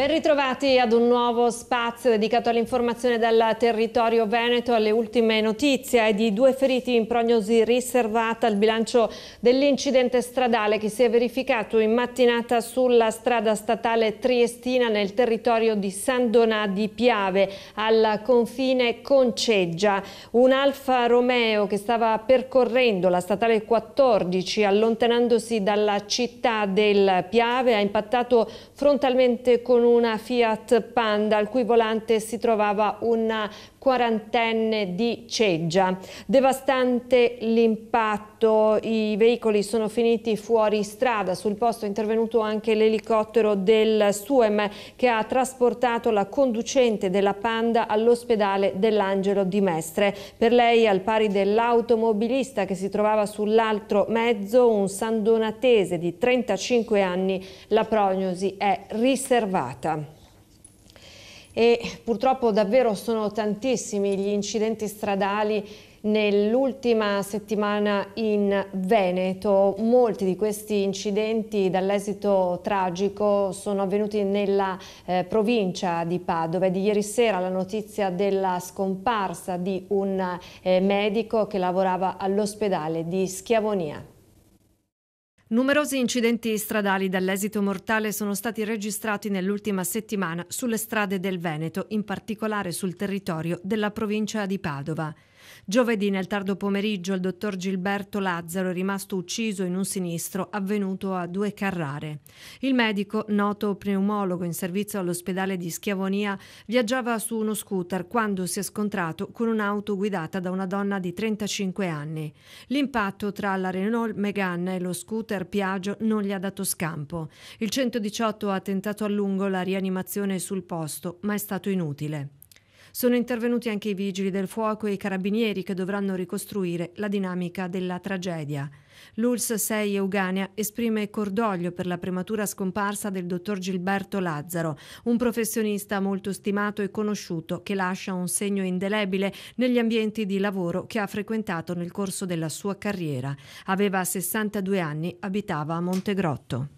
Ben ritrovati ad un nuovo spazio dedicato all'informazione dal territorio veneto, alle ultime notizie e di due feriti in prognosi riservata al bilancio dell'incidente stradale che si è verificato in mattinata sulla strada statale triestina nel territorio di San Donà di Piave al confine con Ceggia. Un Alfa Romeo che stava percorrendo la statale 14 allontanandosi dalla città del Piave ha impattato frontalmente con un una Fiat Panda al cui volante si trovava una quarantenne di Ceggia. Devastante l'impatto, i veicoli sono finiti fuori strada, sul posto è intervenuto anche l'elicottero del SUEM che ha trasportato la conducente della Panda all'ospedale dell'Angelo di Mestre. Per lei, al pari dell'automobilista che si trovava sull'altro mezzo, un sandonatese di 35 anni, la prognosi è riservata strada. E purtroppo davvero sono tantissimi gli incidenti stradali nell'ultima settimana in Veneto. Molti di questi incidenti dall'esito tragico sono avvenuti nella eh, provincia di Padova. di ieri sera la notizia della scomparsa di un eh, medico che lavorava all'ospedale di Schiavonia. Numerosi incidenti stradali dall'esito mortale sono stati registrati nell'ultima settimana sulle strade del Veneto, in particolare sul territorio della provincia di Padova. Giovedì nel tardo pomeriggio il dottor Gilberto Lazzaro è rimasto ucciso in un sinistro avvenuto a Due Carrare. Il medico, noto pneumologo in servizio all'ospedale di Schiavonia, viaggiava su uno scooter quando si è scontrato con un'auto guidata da una donna di 35 anni. L'impatto tra la Renault Megane e lo scooter Piaggio non gli ha dato scampo. Il 118 ha tentato a lungo la rianimazione sul posto, ma è stato inutile. Sono intervenuti anche i vigili del fuoco e i carabinieri che dovranno ricostruire la dinamica della tragedia. L'ULS 6 Euganea esprime cordoglio per la prematura scomparsa del dottor Gilberto Lazzaro, un professionista molto stimato e conosciuto che lascia un segno indelebile negli ambienti di lavoro che ha frequentato nel corso della sua carriera. Aveva 62 anni, abitava a Montegrotto.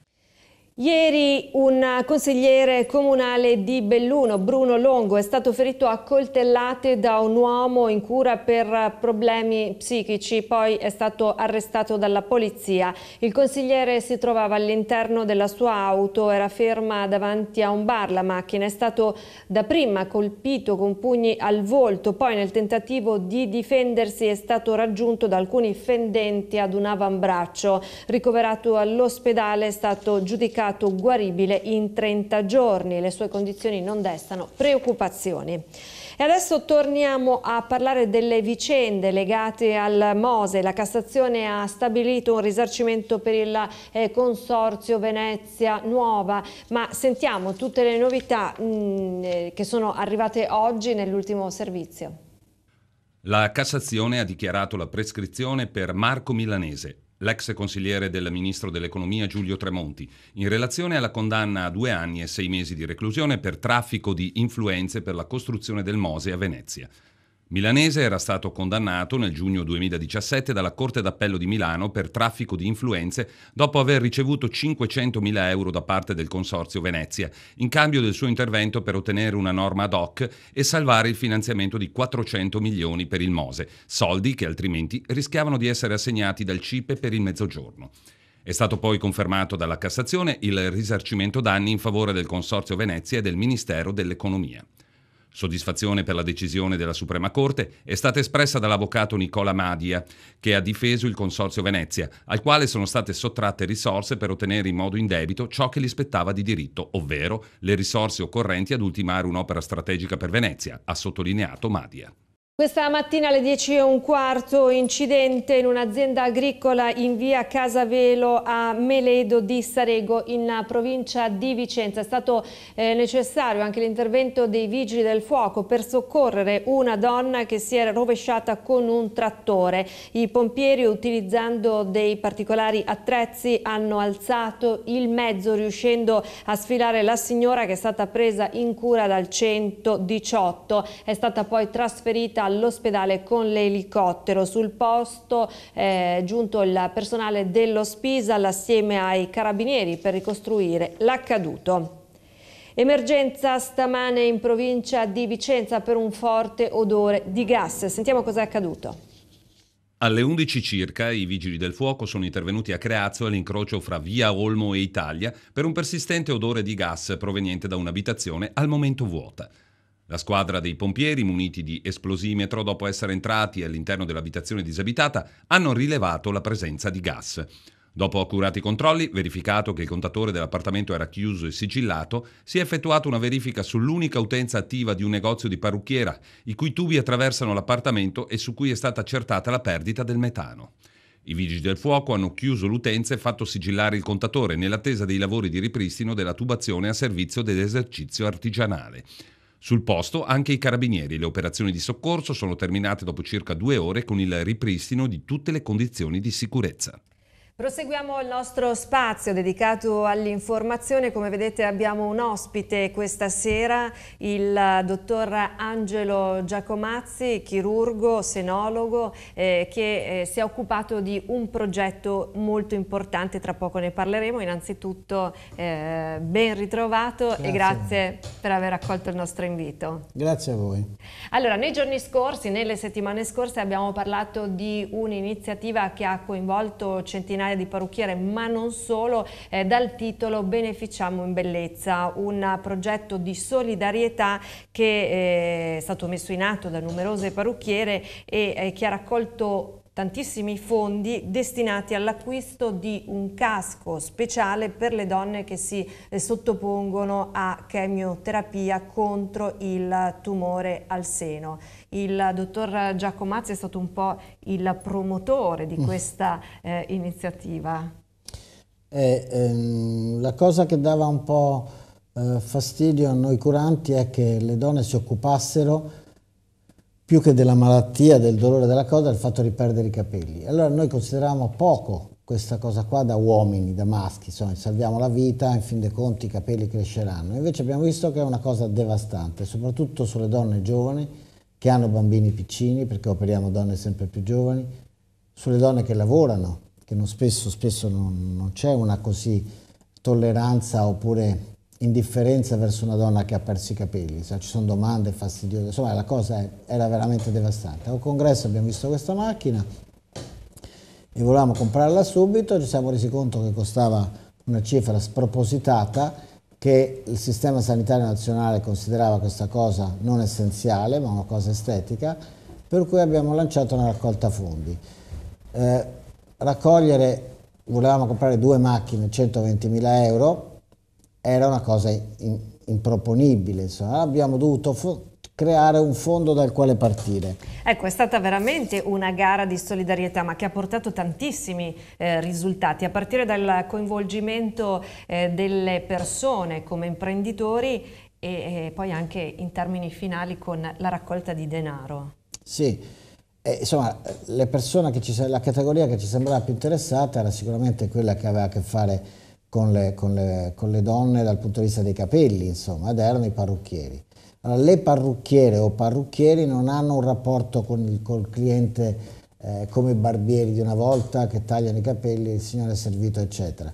Ieri un consigliere comunale di Belluno, Bruno Longo, è stato ferito a coltellate da un uomo in cura per problemi psichici, poi è stato arrestato dalla polizia. Il consigliere si trovava all'interno della sua auto, era ferma davanti a un bar la macchina, è stato dapprima colpito con pugni al volto, poi nel tentativo di difendersi è stato raggiunto da alcuni fendenti ad un avambraccio. Ricoverato all'ospedale è stato giudicato giudicato guaribile in 30 giorni. Le sue condizioni non destano preoccupazioni. E adesso torniamo a parlare delle vicende legate al Mose. La Cassazione ha stabilito un risarcimento per il eh, Consorzio Venezia Nuova, ma sentiamo tutte le novità mh, mm, eh, che sono arrivate oggi nell'ultimo servizio. La Cassazione ha dichiarato la prescrizione per Marco Milanese, l'ex consigliere del ministro dell'economia Giulio Tremonti, in relazione alla condanna a due anni e sei mesi di reclusione per traffico di influenze per la costruzione del Mose a Venezia. Milanese era stato condannato nel giugno 2017 dalla Corte d'Appello di Milano per traffico di influenze dopo aver ricevuto 500.000 euro da parte del Consorzio Venezia, in cambio del suo intervento per ottenere una norma ad hoc e salvare il finanziamento di 400 milioni per il Mose, soldi che altrimenti rischiavano di essere assegnati dal CIPE per il Mezzogiorno. È stato poi confermato dalla Cassazione il risarcimento danni in favore del Consorzio Venezia e del Ministero dell'Economia. Soddisfazione per la decisione della Suprema Corte è stata espressa dall'avvocato Nicola Madia, che ha difeso il Consorzio Venezia, al quale sono state sottratte risorse per ottenere in modo indebito ciò che gli spettava di diritto, ovvero le risorse occorrenti ad ultimare un'opera strategica per Venezia, ha sottolineato Madia. Questa mattina alle 10 e un 10.15 incidente in un'azienda agricola in via Casavelo a Meledo di Sarego in provincia di Vicenza. È stato eh, necessario anche l'intervento dei vigili del fuoco per soccorrere una donna che si era rovesciata con un trattore. I pompieri utilizzando dei particolari attrezzi hanno alzato il mezzo riuscendo a sfilare la signora che è stata presa in cura dal 118. È stata poi trasferita alla all'ospedale con l'elicottero. Sul posto è eh, giunto il personale dello Spisal assieme ai carabinieri per ricostruire l'accaduto. Emergenza stamane in provincia di Vicenza per un forte odore di gas. Sentiamo cosa è accaduto. Alle 11 circa i vigili del fuoco sono intervenuti a Creazzo all'incrocio fra via Olmo e Italia per un persistente odore di gas proveniente da un'abitazione al momento vuota. La squadra dei pompieri, muniti di esplosimetro, dopo essere entrati all'interno dell'abitazione disabitata, hanno rilevato la presenza di gas. Dopo accurati controlli, verificato che il contatore dell'appartamento era chiuso e sigillato, si è effettuata una verifica sull'unica utenza attiva di un negozio di parrucchiera, i cui tubi attraversano l'appartamento e su cui è stata accertata la perdita del metano. I vigili del fuoco hanno chiuso l'utenza e fatto sigillare il contatore nell'attesa dei lavori di ripristino della tubazione a servizio dell'esercizio artigianale. Sul posto anche i carabinieri. Le operazioni di soccorso sono terminate dopo circa due ore con il ripristino di tutte le condizioni di sicurezza. Proseguiamo il nostro spazio dedicato all'informazione, come vedete abbiamo un ospite questa sera, il dottor Angelo Giacomazzi, chirurgo, senologo, eh, che eh, si è occupato di un progetto molto importante, tra poco ne parleremo. Innanzitutto eh, ben ritrovato grazie. e grazie per aver accolto il nostro invito. Grazie a voi. Allora, nei giorni scorsi, nelle settimane scorse abbiamo parlato di un'iniziativa che ha coinvolto centinaia professionale di parrucchiere, ma non solo, eh, dal titolo Beneficiamo in Bellezza, un progetto di solidarietà che eh, è stato messo in atto da numerose parrucchiere e eh, che ha raccolto tantissimi fondi destinati all'acquisto di un casco speciale per le donne che si eh, sottopongono a chemioterapia contro il tumore al seno. Il dottor Giacomazzi è stato un po' il promotore di mm. questa eh, iniziativa. Eh, ehm, la cosa che dava un po' eh, fastidio a noi curanti è che le donne si occupassero più che della malattia, del dolore della coda, del fatto di perdere i capelli. Allora noi consideravamo poco questa cosa qua da uomini, da maschi, insomma, salviamo la vita, in fin dei conti i capelli cresceranno. Invece abbiamo visto che è una cosa devastante, soprattutto sulle donne giovani, che hanno bambini piccini, perché operiamo donne sempre più giovani, sulle donne che lavorano, che non spesso, spesso non, non c'è una così tolleranza oppure indifferenza verso una donna che ha perso i capelli, cioè, ci sono domande fastidiose, insomma la cosa è, era veramente devastante. A un congresso abbiamo visto questa macchina e volevamo comprarla subito, ci siamo resi conto che costava una cifra spropositata che il sistema sanitario nazionale considerava questa cosa non essenziale ma una cosa estetica, per cui abbiamo lanciato una raccolta fondi. Eh, raccogliere, volevamo comprare due macchine, 120.000 euro, era una cosa in, improponibile, insomma. abbiamo dovuto creare un fondo dal quale partire. Ecco, è stata veramente una gara di solidarietà, ma che ha portato tantissimi eh, risultati, a partire dal coinvolgimento eh, delle persone come imprenditori e, e, poi anche in termini finali con la raccolta di denaro. Sì. E, insomma, ci, la categoria che ci sembrava più interessata era sicuramente quella che aveva a che fare con le, con le, con le donne dal punto di vista dei capelli, insomma, ed erano i parrucchieri le parrucchiere o parrucchieri non hanno un rapporto con il col cliente eh, come i barbieri di una volta che tagliano i capelli, il signore è servito, eccetera.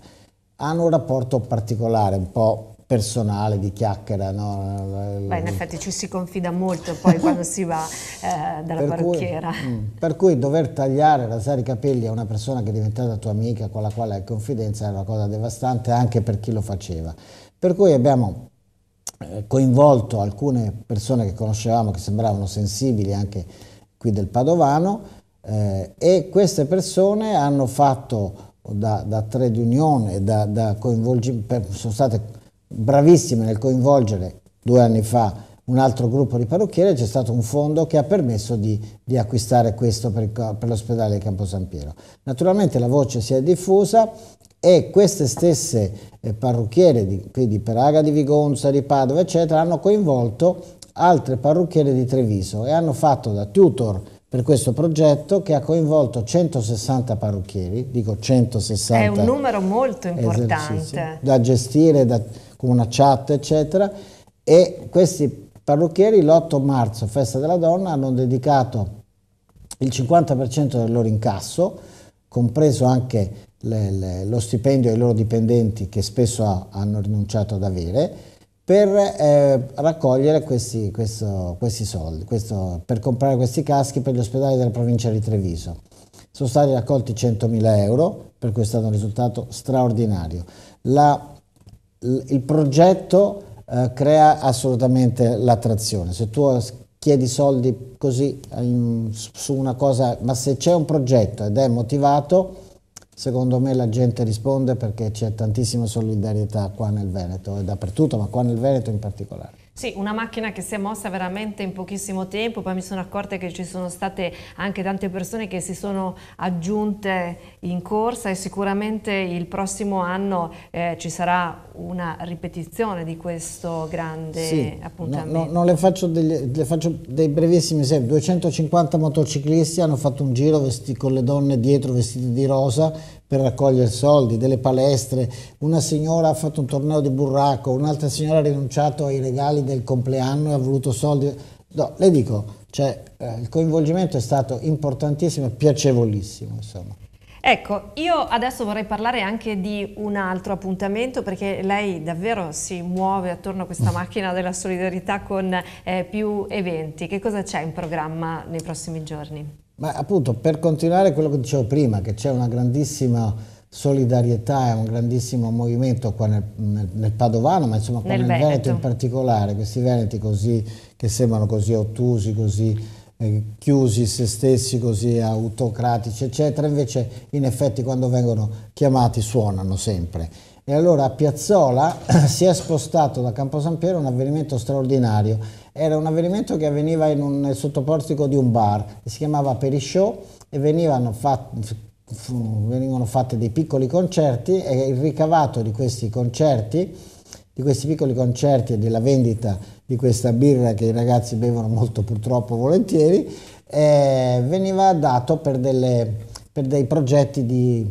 Hanno un rapporto particolare, un po' personale, di chiacchiera. No? Beh, in effetti ci si confida molto poi quando si va eh, dalla per parrucchiera. Cui, mm, per cui dover tagliare, rasare i capelli a una persona che è diventata tua amica, con la quale hai confidenza, è una cosa devastante anche per chi lo faceva. Per cui abbiamo eh, coinvolto alcune persone che conoscevamo che sembravano sensibili anche qui del Padovano eh, e queste persone hanno fatto da, da trade union da, da sono state bravissime nel coinvolgere due anni fa un altro gruppo di parrucchiere, c'è stato un fondo che ha permesso di, di acquistare questo per, per l'ospedale di Campo San Piero. Naturalmente la voce si è diffusa, e queste stesse eh, parrucchiere, di, quindi Peraga di Vigonza, di Padova, eccetera, hanno coinvolto altre parrucchiere di Treviso e hanno fatto da tutor per questo progetto che ha coinvolto 160 parrucchieri, dico 160. È un numero molto importante. Da gestire da, con una chat, eccetera. E questi parrucchieri l'8 marzo, festa della donna, hanno dedicato il 50% del loro incasso, compreso anche le, le, lo stipendio ai loro dipendenti che spesso ha, hanno rinunciato ad avere per eh, raccogliere questi, questo, questi soldi, questo, per comprare questi caschi per gli ospedali della provincia di Treviso. Sono stati raccolti 100.000 euro, per cui è stato un risultato straordinario. La, il progetto eh, crea assolutamente l'attrazione. Se tu chiedi soldi così in, su una cosa, ma se c'è un progetto ed è motivato, Secondo me la gente risponde perché c'è tantissima solidarietà qua nel Veneto e dappertutto, ma qua nel Veneto in particolare. Sì, una macchina che si è mossa veramente in pochissimo tempo, poi mi sono accorta che ci sono state anche tante persone che si sono aggiunte in corsa e sicuramente il prossimo anno eh, ci sarà una ripetizione di questo grande sì, appuntamento. No, no, no, le, faccio degli, le, faccio dei brevissimi esempi, 250 motociclisti hanno fatto un giro con le donne dietro vestite di rosa per raccogliere soldi, delle palestre, una signora ha fatto un torneo di burraco, un'altra signora ha rinunciato ai regali del compleanno e ha voluto soldi. No, le dico, cioè, eh, il coinvolgimento è stato importantissimo e piacevolissimo, insomma. Ecco, io adesso vorrei parlare anche di un altro appuntamento perché lei davvero si muove attorno a questa macchina della solidarietà con eh, più eventi. Che cosa c'è in programma nei prossimi giorni? Ma appunto, per continuare quello che dicevo prima, che c'è una grandissima solidarietà e un grandissimo movimento qua nel, nel, nel Padovano, ma insomma qua nel, nel Veneto. Veneto in particolare, questi Veneti così, che sembrano così ottusi, così eh, chiusi se stessi così autocratici eccetera, invece in effetti quando vengono chiamati suonano sempre. E allora a Piazzola si è spostato da Campo San Piero un avvenimento straordinario. Era un avvenimento che avveniva in un, nel sottoportico di un bar, si chiamava Perishow e venivano fatti venivano fatti dei piccoli concerti e il ricavato di questi concerti di questi piccoli concerti e della vendita di questa birra che i ragazzi bevono molto purtroppo volentieri, eh, veniva dato per, delle, per dei progetti di,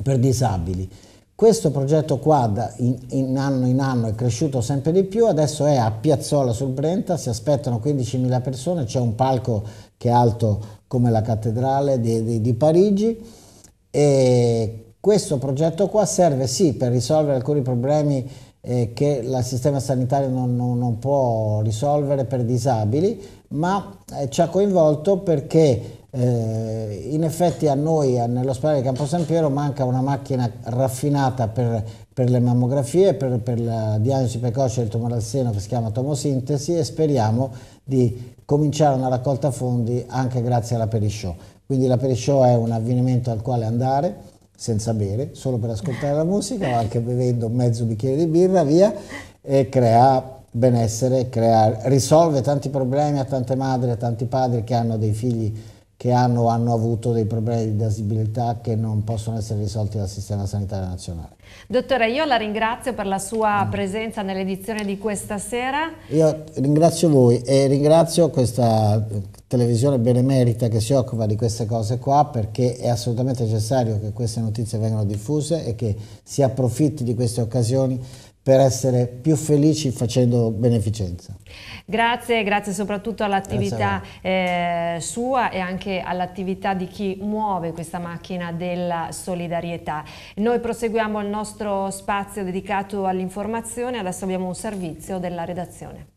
per disabili. Questo progetto qua in, in, anno in anno è cresciuto sempre di più, adesso è a Piazzola sul Brenta, si aspettano 15.000 persone, c'è un palco che è alto come la cattedrale di, di, di Parigi e questo progetto qua serve sì per risolvere alcuni problemi eh, che il sistema sanitario non, non, non, può risolvere per disabili, ma eh, ci ha coinvolto perché eh, in effetti a noi nell'ospedale di Campo San Piero manca una macchina raffinata per, per le mammografie, per, per, la diagnosi precoce del tumore al seno che si chiama tomosintesi e speriamo di cominciare una raccolta fondi anche grazie alla Perishow. Quindi la Perishow è un avvenimento al quale andare senza bere, solo per ascoltare la musica o anche bevendo mezzo bicchiere di birra, via, e crea benessere, crea, risolve tanti problemi a tante madri, a tanti padri che hanno dei figli che hanno, hanno avuto dei problemi di disabilità che non possono essere risolti dal sistema sanitario nazionale. Dottore, io la ringrazio per la sua presenza nell'edizione di questa sera. Io ringrazio voi e ringrazio questa televisione benemerita che si occupa di queste cose qua perché è assolutamente necessario che queste notizie vengano diffuse e che si approfitti di queste occasioni per essere più felici facendo beneficenza. Grazie, grazie soprattutto all'attività eh, sua e anche all'attività di chi muove questa macchina della solidarietà. Noi proseguiamo il nostro spazio dedicato all'informazione, adesso abbiamo un servizio della redazione.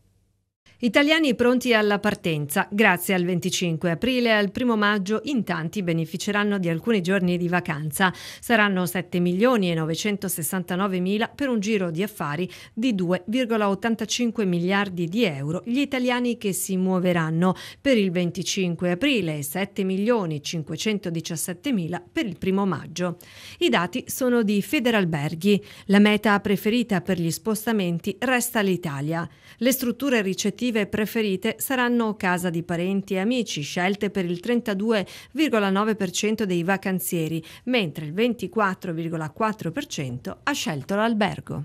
Italiani pronti alla partenza. Grazie al 25 aprile e al 1 maggio in tanti beneficeranno di alcuni giorni di vacanza. Saranno 7 milioni e 969 mila per un giro di affari di 2,85 miliardi di euro gli italiani che si muoveranno per il 25 aprile e 7 milioni 517 mila per il 1 maggio. I dati sono di Federalberghi. La meta preferita per gli spostamenti resta l'Italia. Le strutture ricettive estive preferite saranno casa di parenti e amici, scelte per il 32,9% dei vacanzieri, mentre il 24,4% ha scelto l'albergo.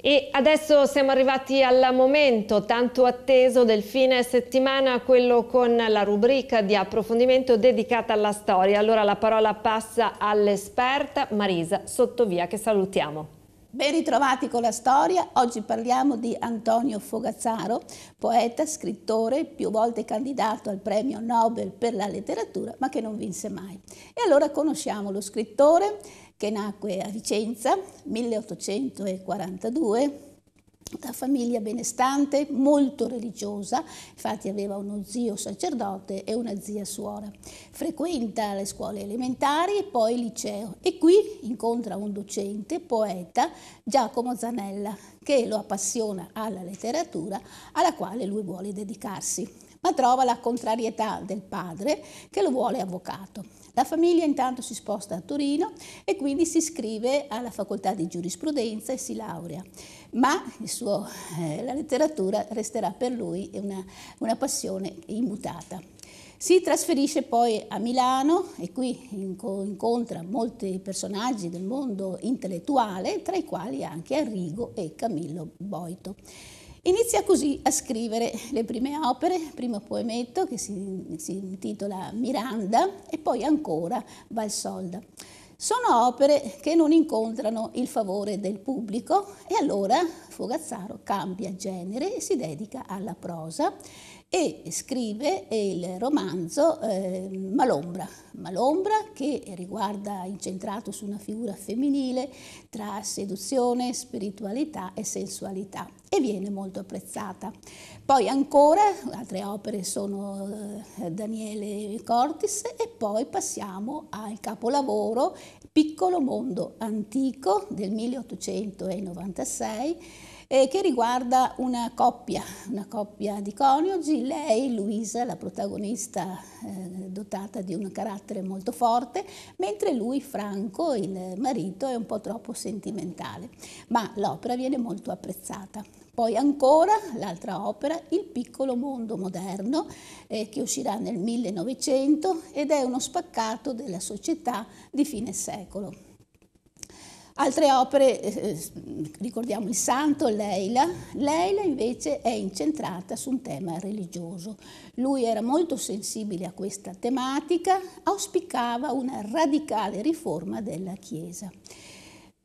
E adesso siamo arrivati al momento tanto atteso del fine settimana, quello con la rubrica di approfondimento dedicata alla storia. Allora la parola passa all'esperta Marisa Sottovia che salutiamo. Ben ritrovati con la storia, oggi parliamo di Antonio Fogazzaro, poeta, scrittore, più volte candidato al premio Nobel per la letteratura, ma che non vinse mai. E allora conosciamo lo scrittore che nacque a Vicenza, 1842, da famiglia benestante, molto religiosa, infatti aveva uno zio sacerdote e una zia suora. Frequenta le scuole elementari e poi il liceo e qui incontra un docente, poeta, Giacomo Zanella, che lo appassiona alla letteratura alla quale lui vuole dedicarsi ma trova la contrarietà del padre che lo vuole avvocato. La famiglia intanto si sposta a Torino e quindi si iscrive alla facoltà di giurisprudenza e si laurea, ma suo, eh, la letteratura resterà per lui una, una passione immutata. Si trasferisce poi a Milano e qui incontra molti personaggi del mondo intellettuale, tra i quali anche Arrigo e Camillo Boito. Inizia così a scrivere le prime opere, primo poemetto che si, si intitola Miranda e poi ancora Valsolda. Sono opere che non incontrano il favore del pubblico e allora Fogazzaro cambia genere e si dedica alla prosa e scrive il romanzo eh, Malombra, Malombra che riguarda incentrato su una figura femminile tra seduzione, spiritualità e sensualità e viene molto apprezzata. Poi ancora altre opere sono eh, Daniele Cortis e poi passiamo al capolavoro Piccolo mondo antico del 1896 eh, che riguarda una coppia, una coppia di coniugi, lei, Luisa, la protagonista eh, dotata di un carattere molto forte, mentre lui, Franco, il marito, è un po' troppo sentimentale, ma l'opera viene molto apprezzata. Poi ancora l'altra opera, Il piccolo mondo moderno, eh, che uscirà nel 1900 ed è uno spaccato della società di fine secolo. Altre opere, eh, eh, ricordiamo il santo Leila, Leila invece è incentrata su un tema religioso. Lui era molto sensibile a questa tematica, auspicava una radicale riforma della Chiesa.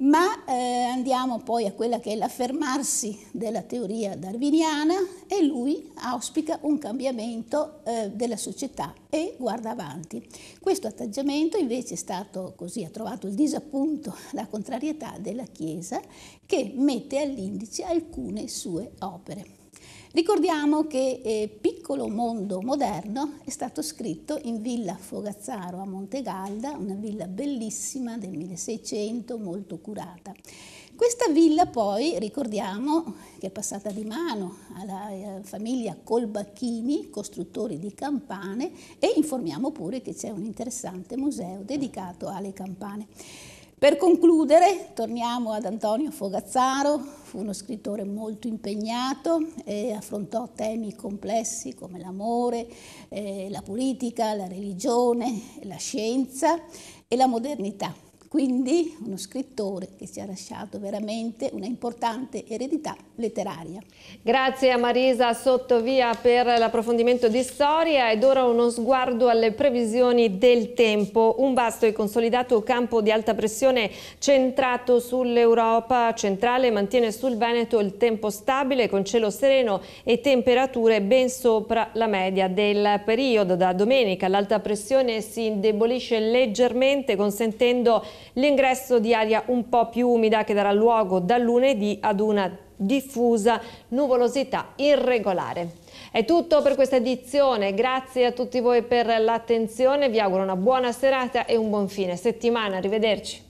Ma eh, andiamo poi a quella che è l'affermarsi della teoria darwiniana e lui auspica un cambiamento eh, della società e guarda avanti. Questo atteggiamento invece è stato così, ha trovato il disappunto, la contrarietà della Chiesa che mette all'indice alcune sue opere. Ricordiamo che eh, Piccolo mondo moderno è stato scritto in Villa Fogazzaro a Montegalda, una villa bellissima del 1600, molto curata. Questa villa poi, ricordiamo, che è passata di mano alla eh, famiglia Colbacchini, costruttori di campane, e informiamo pure che c'è un interessante museo dedicato alle campane. Per concludere, torniamo ad Antonio Fogazzaro, fu uno scrittore molto impegnato, e affrontò temi complessi come l'amore, eh, la politica, la religione, la scienza e la modernità. Quindi uno scrittore che ci ha lasciato veramente una importante eredità letteraria. Grazie a Marisa Sottovia per l'approfondimento di storia ed ora uno sguardo alle previsioni del tempo. Un vasto e consolidato campo di alta pressione centrato sull'Europa centrale mantiene sul Veneto il tempo stabile con cielo sereno e temperature ben sopra la media del periodo. Da domenica l'alta pressione si indebolisce leggermente consentendo L'ingresso di aria un po' più umida che darà luogo da lunedì ad una diffusa nuvolosità irregolare. È tutto per questa edizione, grazie a tutti voi per l'attenzione, vi auguro una buona serata e un buon fine settimana, arrivederci.